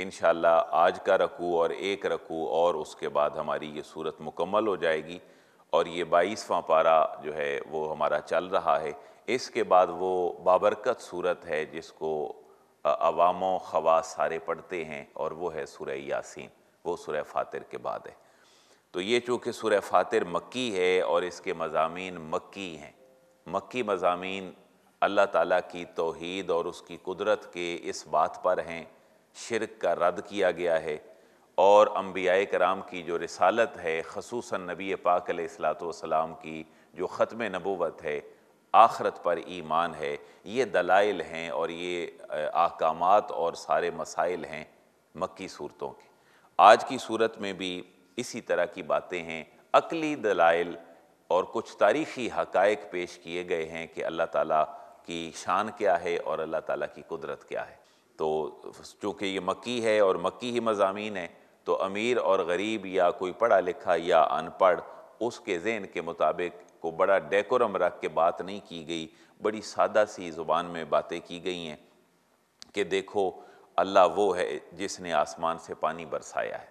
इन आज का रकू और एक रकू और उसके बाद हमारी ये सूरत मुकम्मल हो जाएगी और ये बाईसवां पारा जो है वो हमारा चल रहा है इसके बाद वो बाबरकत सूरत है जिसको अवाम खवास सारे पढ़ते हैं और वो है सुरह यासीन वो सुरह फ़ातिर के बाद है तो ये चूँकि सुरह फ़ातिर मक्की है और इसके मजामी मक्की हैं मक्की मजामी अल्लाह ताली की तोहद और उसकी कुदरत के इस बात पर हैं शिरक का रद्द किया गया है और अम्बिया कराम की जो रसालत है खसूस नबी पाक सलाम की जो ख़त्म नबूत है आखरत पर ईमान है ये दलाइल हैं और ये अहकाम और सारे मसाइल हैं मक्की सूरतों के आज की सूरत में भी इसी तरह की बातें हैं अकली दलाइल और कुछ तारीख़ी हकायक पेश किए गए हैं कि अल्लाह ताला की शान क्या है और अल्लाह ताला की कुदरत क्या है तो चूँकि ये मक्की है और मक्की ही मजामी है तो अमीर और गरीब या कोई पढ़ा लिखा या अनपढ़ उसके जहन के मुताबिक को बड़ा डेकोरम रख के बात नहीं की गई बड़ी सादा सी ज़ुबान में बातें की गई हैं कि देखो अल्लाह वो है जिसने आसमान से पानी बरसाया है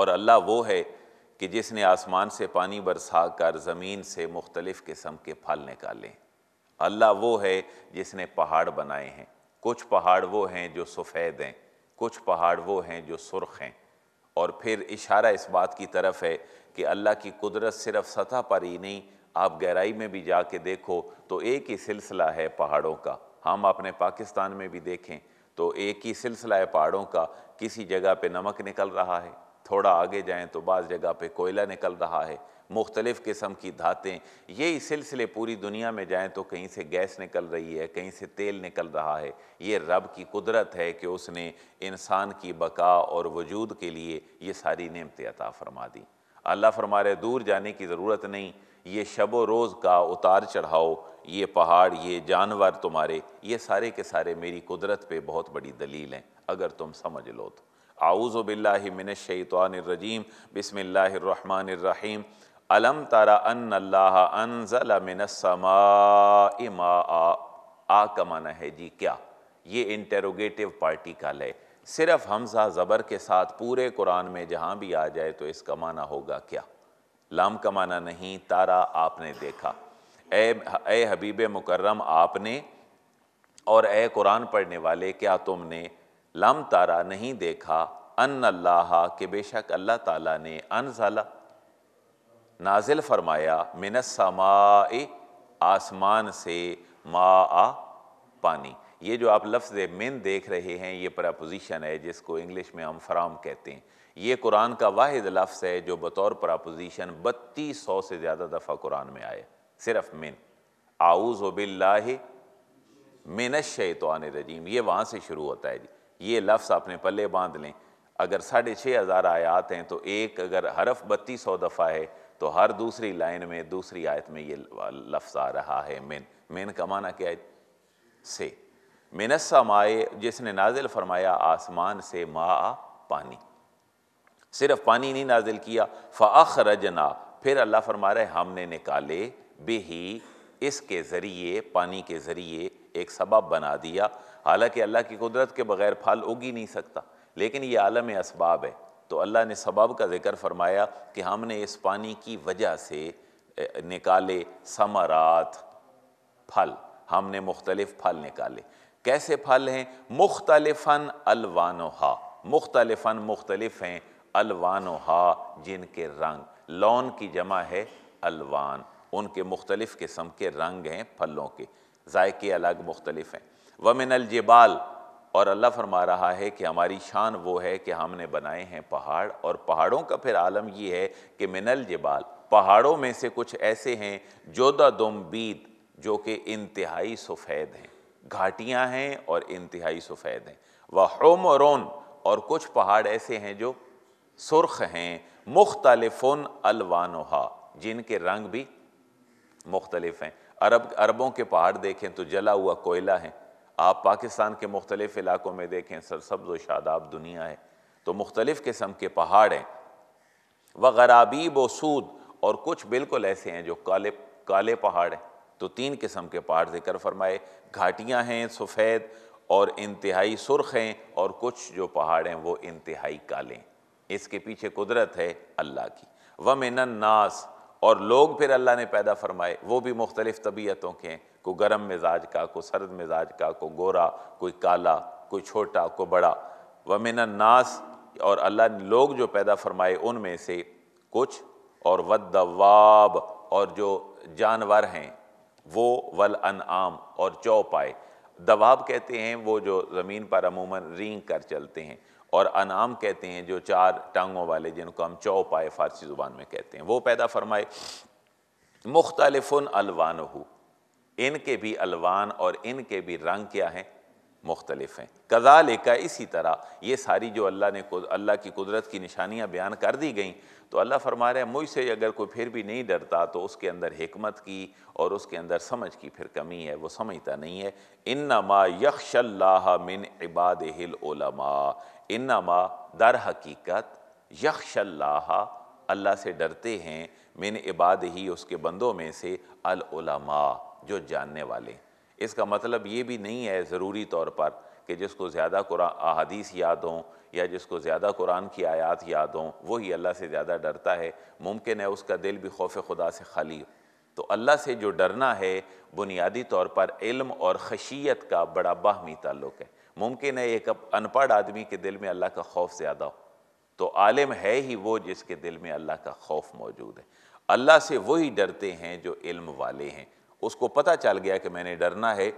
और अल्लाह वो है कि जिसने आसमान से पानी बरसा कर ज़मीन से मुख्तलिफ़ किस्म के फल निकाले अल्लाह वो है जिसने पहाड़ बनाए हैं कुछ पहाड़ वो हैं जो सफ़ेद हैं कुछ पहाड़ वो हैं जो सुर्ख हैं और फिर इशारा इस बात की तरफ है कि अल्लाह की कुदरत सिर्फ सतह पर ही नहीं आप गहराई में भी जा के देखो तो एक ही सिलसिला है पहाड़ों का हम अपने पाकिस्तान में भी देखें तो एक ही सिलसिला है पहाड़ों का किसी जगह पे नमक निकल रहा है थोड़ा आगे जाएं तो बाज़ जगह पे कोयला निकल रहा है मुख्तलिफ़ किस्म की धातें ये सिलसिले पूरी दुनिया में जाएँ तो कहीं से गैस निकल रही है कहीं से तेल निकल रहा है ये रब की कुदरत है कि उसने इंसान की बका और वजूद के लिए ये सारी नियमतें अता फरमा दी अल्लाह फरमा रहे दूर जाने की ज़रूरत नहीं ये शब व रोज़ का उतार चढ़ाओ ये पहाड़ ये जानवर तुम्हारे ये सारे के सारे मेरी कुदरत पे बहुत बड़ी दलील हैं अगर तुम समझ लो तो आऊज़बिल्लिमिनशैतवानरजीम बसमिल्लर अलम तारा अन अल्लाह अनजलमिनमा इमा आ, आ का माना है जी क्या ये इंटेरोगेटिव पार्टी का लय सिर्फ हमजा ज़बर के साथ पूरे कुरान में जहाँ भी आ जाए तो इसका माना होगा क्या लाम का माना नहीं तारा आपने देखा ए ए हबीब मुकर्रम आपने और ए कुरान पढ़ने वाले क्या तुमने लम तारा नहीं देखा अन अल्लाह के बेशक अल्लाह ताला ने अनजला नाजिल फरमाया मिनसमाए आसमान से मा आ पानी ये जो आप लफ्ज़ मिन देख रहे हैं ये प्रापोजिशन है जिसको इंग्लिश में हम फराम कहते हैं ये कुरान का वाहिद लफ्ज़ है जो बतौर प्रापोजिशन बत्तीस सौ से ज़्यादा दफ़ा कुरान में आए सिर्फ मिन आऊज़ बिल्ला मिन आने रजीम ये वहाँ से शुरू होता है जी ये लफ्ज़ आपने पल्ले बांध लें अगर साढ़े छः हज़ार आयात हैं तो एक अगर हरफ बत्तीस सौ दफ़ा है तो हर दूसरी लाइन में दूसरी आयत में ये लफ्ज़ आ रहा है मिन मिन का माना क्या है से मिनस्सा माए जिसने नाजिल फरमाया आसमान से मा पानी सिर्फ पानी नहीं नाजिल किया फ़ाख रजना फिर अल्लाह फरमा रहे हमने निकाले बेही इसके ज़रिए पानी के ज़रिए एक सबब बना दिया हालांकि अल्लाह की कुदरत के बगैर फल उग ही नहीं सकता लेकिन ये आलम असबाब है तो अल्लाह ने सबाब का ज़िक्र फरमाया कि हमने इस पानी की वजह से निकाले समरात फल हमने मुख्तलिफ़ फल निकाले कैसे फल हैं मुख्तलफ़न अलवानोहा मुख्तलिफन मुख्तलिफ हैं अलवानोहा जिनके रंग लौन की जमा है अलवान उनके मुख्तलिफ़ किस्म के रंग हैं फलों के जायके अलग मुख्तलिफ़ हैं वमिन अलजबाल और अल्लाह फरमा रहा है कि हमारी शान वो है कि हमने बनाए हैं पहाड़ और पहाड़ों का फिर आलम ये है कि मिनल जबाल पहाड़ों में से कुछ ऐसे हैं जोदा दुम बीत जो कि इंतहाई सफ़ेद हैं घाटियाँ हैं और इंतहाई सफ़ेद हैं वह होमरोन और कुछ पहाड़ ऐसे हैं जो सुर्ख हैं मुख्तलफ़ुन अलवानहा जिनके रंग भी मुख्तलफ हैं अरब अरबों के पहाड़ देखें तो जला हुआ कोयला है आप पाकिस्तान के मुख्तलिफ़ इलाकों में देखें सरसब्ज शादाब दुनिया है तो मुख्तलिफ़ किस्म के पहाड़ हैं व गराबीब व सूद और कुछ बिल्कुल ऐसे हैं जो काले काले पहाड़ हैं तो तीन किस्म के पहाड़ जिक्र फरमाए घाटियाँ हैं सफ़ेद और इंतहाई सुर्ख हैं और कुछ जो पहाड़ हैं वो इंतहाई काले हैं इसके पीछे कुदरत है अल्लाह की व नास और लोग फिर अल्लाह ने पैदा फरमाए वो भी मुख्तलिफ़ तबीयतों के हैं को गर्म मिजाज का को सर्द मिजाज का को गोरा कोई काला कोई छोटा को बड़ा वमिन नास और अल्लाह लोग जो पैदा फरमाए उनमें से कुछ और वदवाब और जो जानवर हैं वो वल अनआम और चौपाए दवाब कहते हैं वो जो ज़मीन पर अमूमन रींग कर चलते हैं और अनाम कहते हैं जो चार टांगों वाले जिनको हम चौपाए फ़ारसी ज़ुबान में कहते हैं वो पैदा फरमाए मुख्तलफ़ुन अलवान हूँ इनके भी अलवान और इनके भी रंग क्या हैं मुख्तलिफ हैं कज़ा लेकर इसी तरह ये सारी जो अल्लाह ने अल्लाह की कुदरत की निशानियाँ बयान कर दी गई तो अल्लाह फरमा रहे हैं मुझसे अगर कोई फिर भी नहीं डरता तो उसके अंदर हमत की और उसके अंदर समझ की फिर कमी है वो समझता नहीं है इन नमा यक्शल्ला मिन इबाद हिलमा इन नमा दर हकीकत यक्शल्ला अल्लाह से डरते हैं मिन इबाद ही उसके बंदों में से अलमा जो जानने वाले इसका मतलब ये भी नहीं है ज़रूरी तौर पर कि जिसको ज़्यादा कुरान अहदीस याद हों या जिसको ज़्यादा कुरान की आयात याद हों वही अल्लाह से ज़्यादा डरता है मुमकिन है उसका दिल भी खौफ खुदा से खाली हो तो अल्लाह से जो डरना है बुनियादी तौर पर इल्म और खशियत का बड़ा बाहमी ताल्लुक़ है मुमकिन है एक अनपढ़ आदमी के दिल में अल्लाह का खौफ ज़्यादा हो तो आलिम है ही वो जिसके दिल में अल्लाह का खौफ मौजूद है अल्लाह से वही डरते हैं जो इल्म वाले हैं उसको पता चल गया कि मैंने डरना है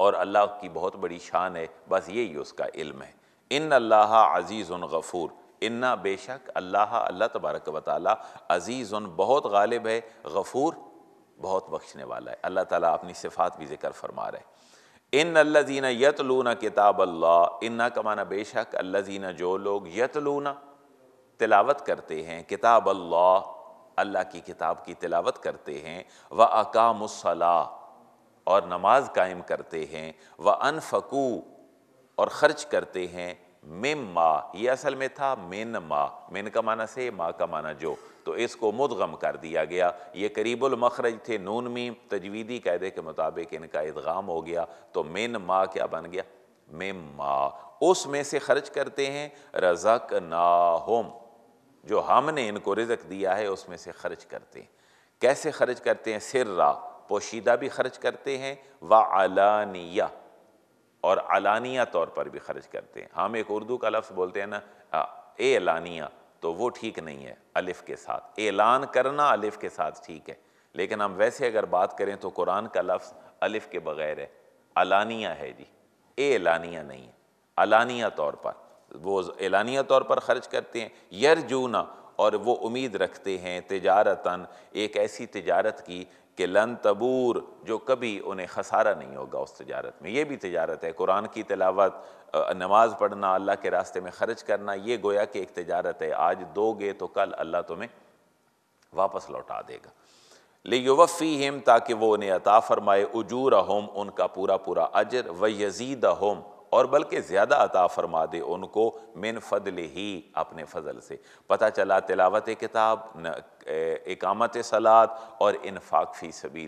और अल्लाह की बहुत बड़ी शान है बस यही उसका इल्म है इन अल्लाह अज़ीज़ गफ़ूर इन्ना बेशक अल्लाह अल्लाह तबारक व ताली अज़ीज़ बहुत गालिब है गफ़ूर बहुत बख्शने वाला है अल्लाह ताला अपनी सिफात भी जिक्र फरमा रहे इन अल्लाजीना यतलूना किताब अल्लाह इन्ना कमाना बेशक अल्लाजीना जो लोग यतलूना तिलावत करते हैं किताब अल्लाह अल्लाह की किताब की तिलावत करते हैं व अकामसला और नमाज कायम करते हैं व अनफकू और ख़र्च करते हैं मिम मा ये असल में था मिन मा मिन का माना से माँ का माना जो तो इसको मुदगम कर दिया गया ये करीबुल मखरज थे नून मीम तजवीदी कायदे के मुताबिक इनका इदगाम हो गया तो मिन मा क्या बन गया मिम मा उसमें से खर्च करते हैं रजक ना होम जो हमने इनको रिजक दिया है उसमें से खर्च करते हैं कैसे खर्च करते हैं सिर्रा पोशीदा भी खर्च करते हैं व अलानिया और अलानिया तौर पर भी खर्च करते हैं हम एक उर्दू का लफ्ज़ बोलते हैं ना ए एलानिया तो वो ठीक नहीं है अलिफ़ के साथ एलान करना अलिफ़ के साथ ठीक है लेकिन हम वैसे अगर बात करें तो कुरान का लफ्ज़ अलिफ़ के बग़ैर है अलानिया है जी ए एलानिया नहीं है अलानिया तौर पर वो एलानिया तौर पर ख़र्च करते हैं यर जूना और वो उम्मीद रखते हैं तजारतन एक ऐसी तजारत की कि लन तबूर जो कभी उन्हें खसारा नहीं होगा उस तजारत में ये भी तजारत है कुरान की तलावत नमाज़ पढ़ना अल्लाह के रास्ते में ख़र्च करना ये गोया कि एक तजारत है आज दोगे तो कल अल्लाह तुम्हें वापस लौटा देगा ले युवफ़ी हिम ताकि वो उन्हें अता फ़रमाए उजूर होम उनका पूरा पूरा अजर व यजीद होम और बल्कि ज़्यादा अता फरमा दे उनको मिन फजल ही अपने फजल से पता चला तिलावत किताब इकामत सलात और इनफाक फ़ी सबी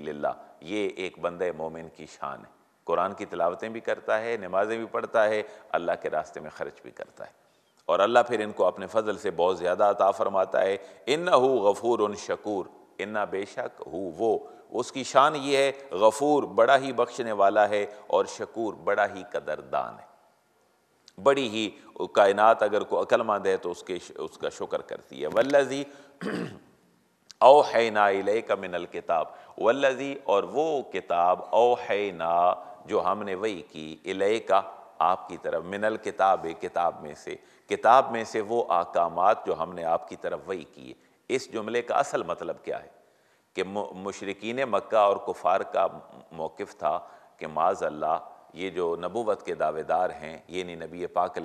ये एक बंद मोमिन की शान है कुरान की तिलावतें भी करता है नमाज़ें भी पढ़ता है अल्लाह के रास्ते में ख़र्च भी करता है और अल्लाह फिर इनको अपने फजल से बहुत ज़्यादा अता फरमाता है इन्ना हो गफूर उन शकूर इन्ना बेशक हु वो उसकी शान ये है गफ़ूर बड़ा ही बख्शने वाला है और शकूर बड़ा ही कदरदान है बड़ी ही कायनात अगर को अकलमंद है तो उसके उसका शुक्र करती है वल्लजी ओ है ना का मिनल किताब वल्लजी और वो किताब ओ है ना जो हमने वही की इले का आपकी तरफ मिनल किताब किताब में से किताब में से वो आकामात जो हमने आपकी तरफ वही किए इस जुमले का असल मतलब क्या है कि मशरकिन मक्का और कुफार का मौक़ था कि माज अल्लाह ये जो नबूवत के दावेदार हैं ये नहीं नबी पाक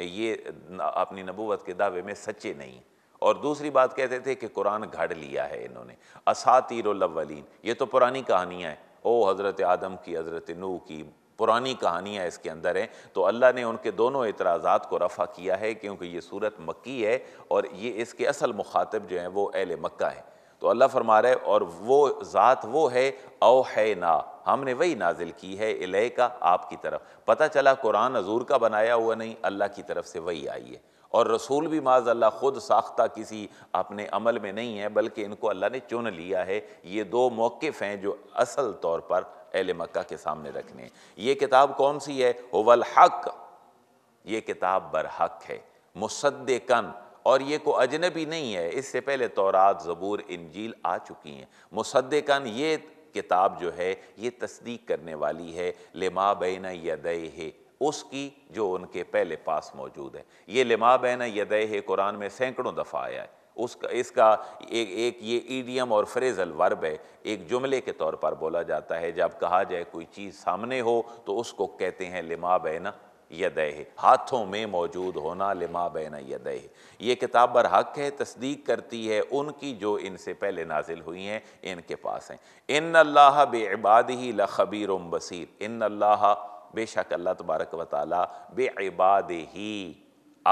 ये अपनी नबूवत के दावे में सच्चे नहीं और दूसरी बात कहते थे कि कुरान घड़ लिया है इन्होंने असातिरवलिन ये तो पुरानी कहानियाँ हैं ओ हज़रत आदम की हज़रत नू की पुरानी कहानियाँ इसके अंदर हैं तो अल्लाह ने उनके दोनों एतराज़ात को रफ़ा किया है क्योंकि ये सूरत मक्की है और ये इसके असल मुखातब जो हैं वो अहल मक्का है तो अल्लाह फरमा रहे और वो ज़ात वो है औ है ना हमने वही नाजिल की है इले का आपकी तरफ पता चला कुरान हजूर का बनाया हुआ नहीं अल्लाह की तरफ से वही आई है और रसूल भी माज अल्लाह ख़ुद साख्ता किसी अपने अमल में नहीं है बल्कि इनको अल्लाह ने चुन लिया है ये दो मौक़ हैं जो असल तौर पर अहल मक्का के सामने रखने ये किताब कौन सी है वल हक ये किताब बरहक है मुसद्दकन और ये को अजनबी नहीं है इससे पहले तौरात ज़बूर इंजील आ चुकी हैं मुसद्दकन ये किताब जो है ये तस्दीक करने वाली है लिमा बैन यदे है उसकी जो उनके पहले पास मौजूद है ये लिमा बैन यदे है कुरान में सैकड़ों दफ़ा आया है उसका इसका एक एक ये ईडियम और फ्रेजल वर्ब है एक जुमले के तौर पर बोला जाता है जब कहा जाए कोई चीज़ सामने हो तो उसको कहते हैं लिमा बैना यदह हाथों में मौजूद होना लिमा बैन यदह ये किताब बर हक है तस्दीक करती है उनकी जो इनसे पहले नाजिल हुई हैं इनके पास हैं इन अल्लाह इबाद ही लखबीर बसीर इन अल्लाह बेशक अल्लाह तबारक व बे इबाद ही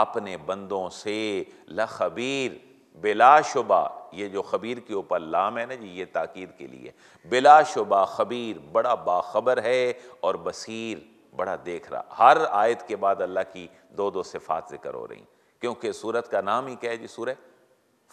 अपने बंदों से लखबीर बिलाशुबा ये जो खबीर के ऊपर लाम है ना जी ये ताकीद के लिए बिलाशुबा खबीर बड़ा बाखबर है और बसीर बड़ा देख रहा हर आयत के बाद अल्लाह की दो दो सिफात जिक्र हो रही क्योंकि सूरत का नाम ही क्या है जी सूर्य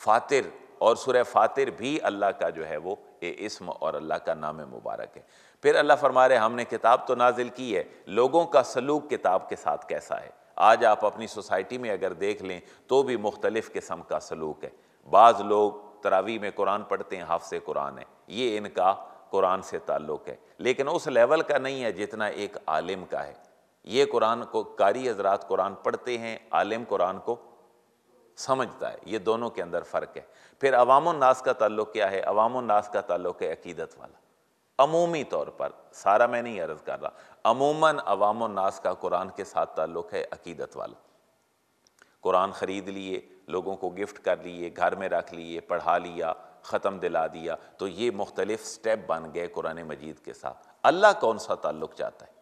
फातिर और सूर्य फातिर भी अल्लाह का जो है वो ए इसम और अल्लाह का नाम मुबारक है फिर अल्लाह फरमा रहे हमने किताब तो नाजिल की है लोगों का सलूक किताब के साथ कैसा है आज आप अपनी सोसाइटी में अगर देख लें तो भी मुख्तलिफ़ किस्म का सलूक है बाज़ लोग तरावी में कुरान पढ़ते हैं हाफ से कुरान है ये इनका कुरान से ताल्लुक़ है लेकिन उस लेवल का नहीं है जितना एक आलिम का है ये कुरान को कारी हजरात कुरान पढ़ते हैं आलिम कुरान को समझता है ये दोनों के अंदर फ़र्क है फिर अवामनास का ताल्लुक़ क्या है अवामनास का ताल्लुक़ है अकीदत वाला अमूमी तौर पर सारा मैं नहीं अर्ज़ कर रहा अमूमन अवामनास का कुरान के साथ ताल्लुक़ है अकीदत वाला कुरान ख़रीद लिए लोगों को गिफ्ट कर लिए घर में रख लिए पढ़ा लिया ख़त्म दिला दिया तो ये मुख्तलिफ स्टेप बन गए कुरान मजीद के साथ अल्लाह कौन सा ताल्लुक़ चाहता है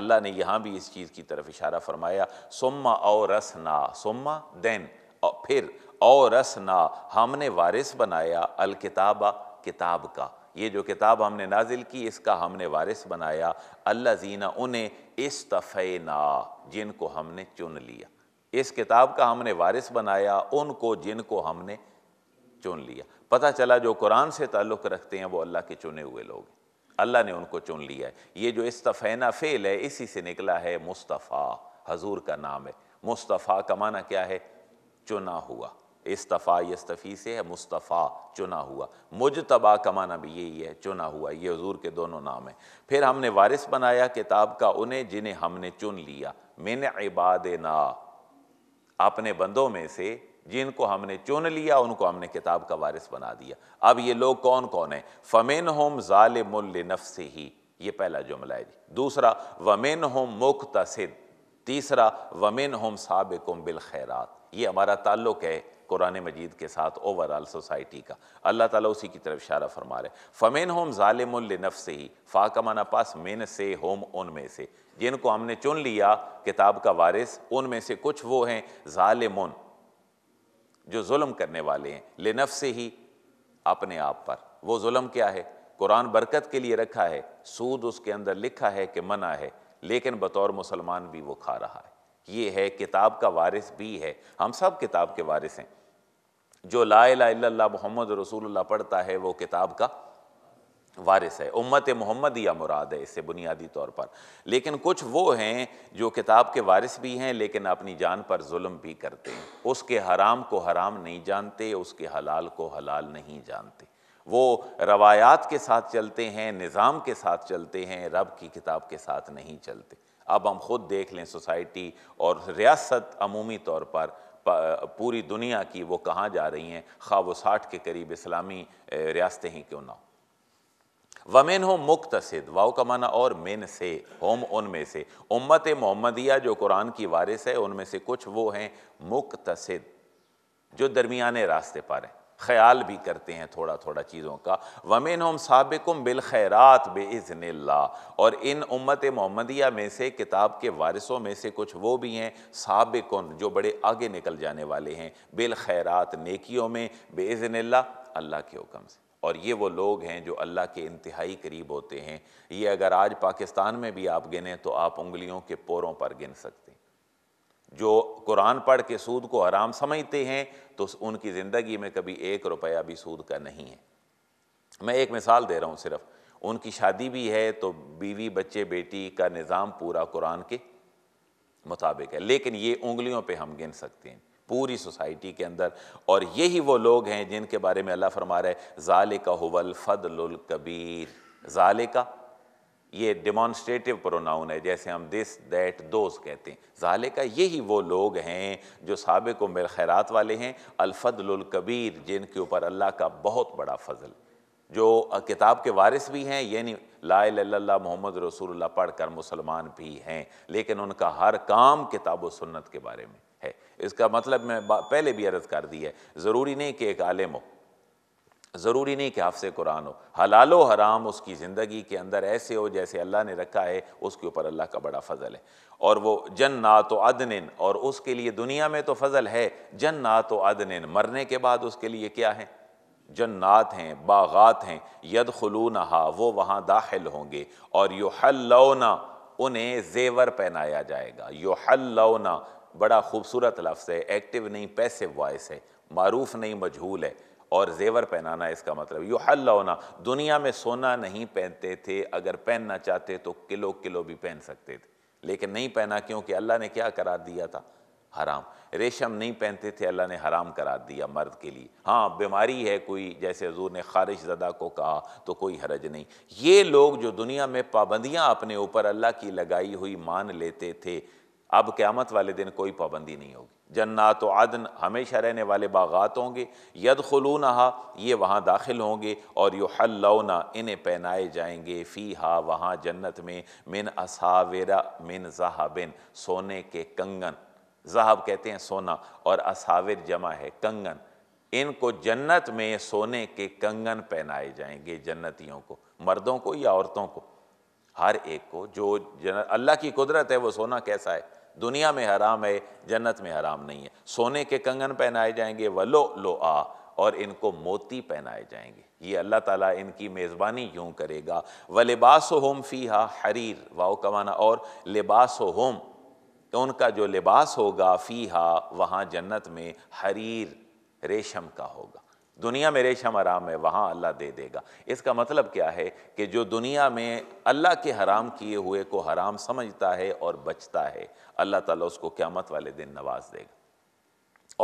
अल्लाह ने यहाँ भी इस चीज़ की तरफ इशारा फरमाया सुम्मा और ना सुम्मा देन और फिर और ना हमने वारिस बनाया अलकिताबा किताब का ये जो किताब हमने नाजिल की इसका हमने वारिस बनाया अल्लाह जीना उन्हें इस ना जिनको हमने चुन लिया इस किताब का हमने वारिस बनाया उनको जिनको हमने चुन लिया पता चला जो कुरान से ताल्लुक़ रखते हैं वो अल्लाह के चुने हुए लोग अल्लाह ने उनको चुन लिया है ये जो इस्तफेना फ़ेल है इसी से निकला है मुस्तफ़ा हजूर का नाम है मुस्तफ़ा का माना क्या है चुना हुआ इस्तफ़ा यस्तफ़ी से है मुस्तफ़ा चुना हुआ मुजतबा का माना भी यही है चुना हुआ ये हजूर के दोनों नाम हैं फिर हमने वारिस बनाया किताब का उन्हें जिन्हें हमने चुन लिया मिन इबाद ना अपने बंदों में से जिनको हमने चुन लिया उनको हमने किताब का वारिस बना दिया अब ये लोग कौन कौन है फ़मेन होम ालमुल नफ्स ही ये पहला जुमला है जी दूसरा होम हम मुख्तसद तीसरा वमेन होम सबकुम बिल खैरात ये हमारा ताल्लुक है कुरान मजीद के साथ ओवरऑल सोसाइटी का अल्लाह ताला उसी की तरफ इशारा फरमा रहे फ़मेन होम ालमनफ़ से ही फ़ा माना पास मेन से होम उनमें से जिनको हमने चुन लिया किताब का वारिस उनमें से कुछ वो हैं ालमन जो जुल्म करने वाले हैं लेनफ से ही अपने आप पर वो जुल्म क्या है कुरान बरकत के लिए रखा है सूद उसके अंदर लिखा है कि मना है लेकिन बतौर मुसलमान भी वो खा रहा है ये है किताब का वारिस भी है हम सब किताब के वारिस हैं जो ला ला मोहम्मद रसूल पढ़ता है वो किताब का वारिस है उम्मत या मुराद है इससे बुनियादी तौर पर लेकिन कुछ वो हैं जो किताब के वारिस भी हैं लेकिन अपनी जान पर जुल्म भी करते हैं उसके हराम को हराम नहीं जानते उसके हलाल को हलाल नहीं जानते वो रवायात के साथ चलते हैं निज़ाम के साथ चलते हैं रब की किताब के साथ नहीं चलते अब हम खुद देख लें सोसाइटी और रियासत अमूमी तौर पर पूरी दुनिया की वो कहाँ जा रही हैं खा वो साठ के करीब इस्लामी रियासतें ही क्यों ना हो वमेन हो मुख्तसद वाओ का माना और मेन से होम उनमें से उम्मत मोहम्मदिया जो कुरान की वारिस है उनमें से कुछ वो हैं मुख्तसद जो दरमियाने रास्ते पर हैं ख्याल भी करते हैं थोड़ा थोड़ा चीज़ों का होम सबक उम बिल खैरात बे बेज़न और इन उम्मत मोहम्मदिया में से किताब के वारिसों में से कुछ वो भी हैं सबकुन जो बड़े आगे निकल जाने वाले हैं बिल खैरात नेकियों में बेज़न अल्लाह के हुक्म से और ये वो लोग हैं जो अल्लाह के इंतहाई करीब होते हैं ये अगर आज पाकिस्तान में भी आप गिने तो आप उंगलियों के पोरों पर गिन सकते हैं जो कुरान पढ़ के सूद को हराम समझते हैं तो उनकी ज़िंदगी में कभी एक रुपया भी सूद का नहीं है मैं एक मिसाल दे रहा हूँ सिर्फ उनकी शादी भी है तो बीवी बच्चे बेटी का निज़ाम पूरा कुरान के मुताबिक है लेकिन ये उंगलियों पे हम गिन सकते हैं पूरी सोसाइटी के अंदर और यही वो लोग हैं जिनके बारे में अल्लाह फरमा रहे ज़ाल का हवल फ़दल कबीर ज़ाल का ये डिमॉन्स्ट्रेटिव प्रोनाउन है जैसे हम दिस दैट दोज कहते हैं ज़ाले का यही वो लोग हैं जो सबक मिल खैरात वाले हैं अलफदल कबीर जिनके ऊपर अल्लाह का बहुत बड़ा फजल जो किताब के वारिस भी हैं यानी ला ला मोहम्मद पढ़ कर मुसलमान भी हैं लेकिन उनका हर काम किताब सुन्नत के बारे में इसका मतलब मैं पहले भी अर्ज कर दी है ज़रूरी नहीं कि एक आलिम हो ज़रूरी नहीं कि हाफ कुरान हो हलाल व हराम उसकी ज़िंदगी के अंदर ऐसे हो जैसे अल्लाह ने रखा है उसके ऊपर अल्लाह का बड़ा फ़ज़ल है और वो जन्नात अदनिन और उसके लिए दुनिया में तो फ़ज़ल है जन्नात अदनिन मरने के बाद उसके लिए क्या है जन्नात हैं बागात हैं यद नहा वो वहाँ दाखिल होंगे और यो हल्लौना उन्हें जेवर पहनाया जाएगा यो हल्लौना बड़ा खूबसूरत लफ्ज़ है एक्टिव नहीं पैसिव वॉइस है मरूफ नहीं मजहूल है और जेवर पहनाना इसका मतलब यू हल होना दुनिया में सोना नहीं पहनते थे अगर पहनना चाहते तो किलो किलो भी पहन सकते थे लेकिन नहीं पहना क्योंकि अल्लाह ने क्या करार दिया था हराम रेशम नहीं पहनते थे अल्लाह ने हराम करार दिया मर्द के लिए हाँ बीमारी है कोई जैसे हजूर ने खारिश ज़दा को कहा तो कोई हरज नहीं ये लोग जो दुनिया में पाबंदियाँ अपने ऊपर अल्लाह की लगाई हुई मान लेते थे अब क़्यामत वाले दिन कोई पाबंदी नहीं होगी जन्नात आदन हमेशा रहने वाले बागात होंगे यद ना ये वहाँ दाखिल होंगे और यु हल्लौना इन्हें पहनाए जाएंगे फ़ी हा वहाँ जन्नत में मिन असावेरा मिन जहाबिन सोने के कंगन जहाब कहते हैं सोना और असाविर जमा है कंगन इनको जन्नत में सोने के कंगन पहनाए जाएंगे जन्नतियों को मर्दों को या औरतों को हर एक को जो जन अल्लाह की कुदरत है वो सोना कैसा है दुनिया में हराम है जन्नत में हराम नहीं है सोने के कंगन पहनाए जाएंगे वलो लो आ और इनको मोती पहनाए जाएंगे ये अल्लाह ताला इनकी मेज़बानी यूँ करेगा व लिबास होम फ़ी हा हरीर वाओ कमाना और लिबास होम तो उनका जो लिबास होगा फ़ी हा वहाँ जन्नत में हरीर रेशम का होगा दुनिया में रेशम हराम है वहाँ अल्लाह दे देगा इसका मतलब क्या है कि जो दुनिया में अल्लाह के हराम किए हुए को हराम समझता है और बचता है अल्लाह ताला उसको क़्यामत वाले दिन नवाज देगा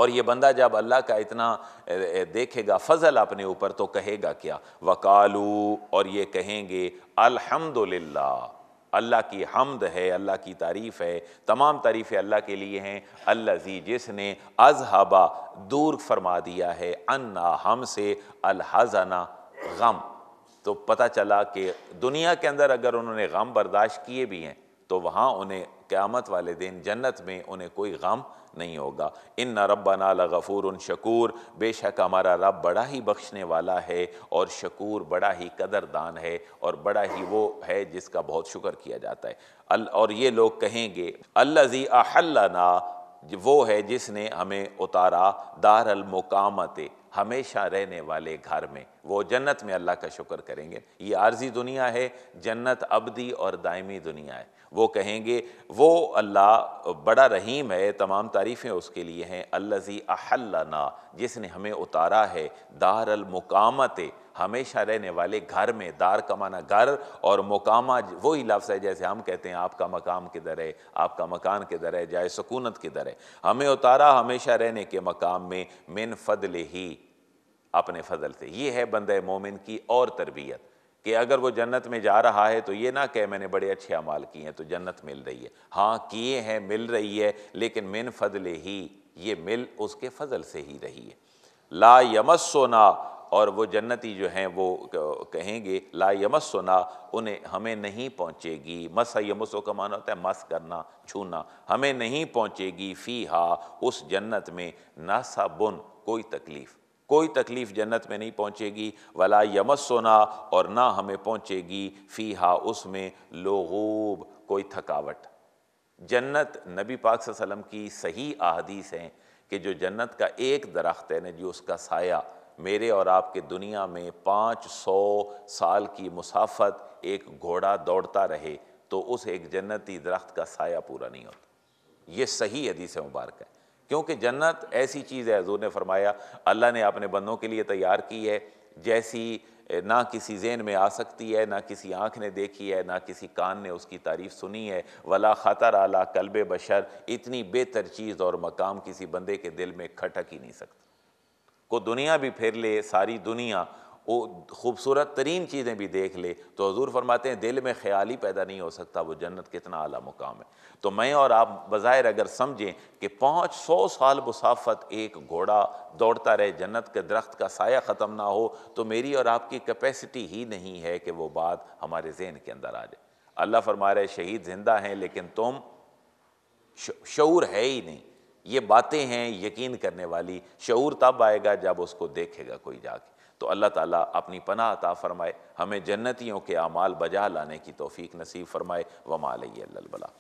और ये बंदा जब अल्लाह का इतना देखेगा फजल अपने ऊपर तो कहेगा क्या वकालू और ये कहेंगे अल्हम्दुलिल्लाह अल्लाह की हमद है अल्लाह की तारीफ़ है तमाम तारीफ़ें अल्लाह के लिए हैं अल्लाह जी जिसने अजहबा दूर फरमा दिया है अन्ना हम से अलहजना गम तो पता चला कि दुनिया के अंदर अगर उन्होंने गम बर्दाश्त किए भी हैं तो वहाँ उन्हें क़्यामत वाले दिन जन्नत में उन्हें कोई गम नहीं होगा इन न रब्बा नाला गफूर उन शकूर बेशक हमारा रब बड़ा ही बख्शने वाला है और शकूर बड़ा ही कदरदान है और बड़ा ही वो है जिसका बहुत शुक्र किया जाता है और ये लोग कहेंगे अल्लाजी अहल्लाना वो है जिसने हमें उतारा दार अलमकामत हमेशा रहने वाले घर में वो जन्नत में अल्लाह का शुक्र करेंगे ये आर्जी दुनिया है जन्नत अबदी और दायमी दुनिया है वो कहेंगे वो अल्लाह बड़ा रहीम है तमाम तारीफ़ें उसके लिए हैं अल्लाजी अहल्ला जिसने हमें उतारा है दार अलमकामत हमेशा रहने वाले घर में दार कमाना घर और मकामा वही लफ्ज़ है जैसे हम कहते हैं आपका मकाम किधर है आपका मकान किधर है जाए सुकूनत किधर है हमें उतारा हमेशा रहने के मकाम में मिन फजल ही अपने फजल से ये है बंद मोमिन की और तरबियत कि अगर वो जन्नत में जा रहा है तो ये ना कहे मैंने बड़े अच्छे अमाल किए हैं तो जन्नत मिल रही है हाँ किए हैं मिल रही है लेकिन मिन फजल ही ये मिल उसके फजल से ही रही है ला यमसोना और वो जन्नती जो हैं वो कहेंगे ला यमसना उन्हें हमें नहीं पहुँचेगी मस यमसो का माना होता है मस करना छूना हमें नहीं पहुँचेगी फ़ी हा उस जन्नत में बुन कोई तकलीफ़ कोई तकलीफ़ जन्नत में नहीं पहुँचेगी वला यमसना और ना हमें पहुँचेगी फ़ी हा उसमें लोगूब कोई थकावट जन्नत नबी पाक वसम की सही अहदीस हैं कि जो जन्नत का एक दरख्त है ना जी उसका साया मेरे और आपके दुनिया में पाँच सौ साल की मुसाफत एक घोड़ा दौड़ता रहे तो उस एक जन्नती दरख्त का साया पूरा नहीं होता ये सही हदीस मुबारक है क्योंकि जन्नत ऐसी चीज़ है हजूर ने फरमाया अल्लाह ने अपने बंदों के लिए तैयार की है जैसी ना किसी जेन में आ सकती है ना किसी आँख ने देखी है ना किसी कान ने उसकी तारीफ़ सुनी है वला ख़तर आला कलब बशर इतनी बेहतर चीज़ और मकाम किसी बंदे के दिल में खटक ही नहीं सकता को दुनिया भी फिर ले सारी दुनिया वो खूबसूरत तरीन चीज़ें भी देख ले तो हजूर फरमाते हैं दिल में ख्याल ही पैदा नहीं हो सकता वो जन्नत कितना आला मुकाम है तो मैं और आप बज़ाहिर अगर समझें कि पाँच सौ साल मुसाफत एक घोड़ा दौड़ता रहे जन्नत के दरख्त का साया ख़त्म ना हो तो मेरी और आपकी कैपेसिटी ही नहीं है कि वो बात हमारे जहन के अंदर आ जाए अल्लाह फरमा रहे शहीद ज़िंदा हैं लेकिन तुम शूर है ही नहीं ये बातें हैं यकीन करने वाली शूर तब आएगा जब उसको देखेगा कोई जाके तो अल्लाह ताला अपनी पना अता फ़रमाए हमें जन्नतियों के अमाल बजा लाने की तोफ़ी नसीब फ़रमाए वमा अलबला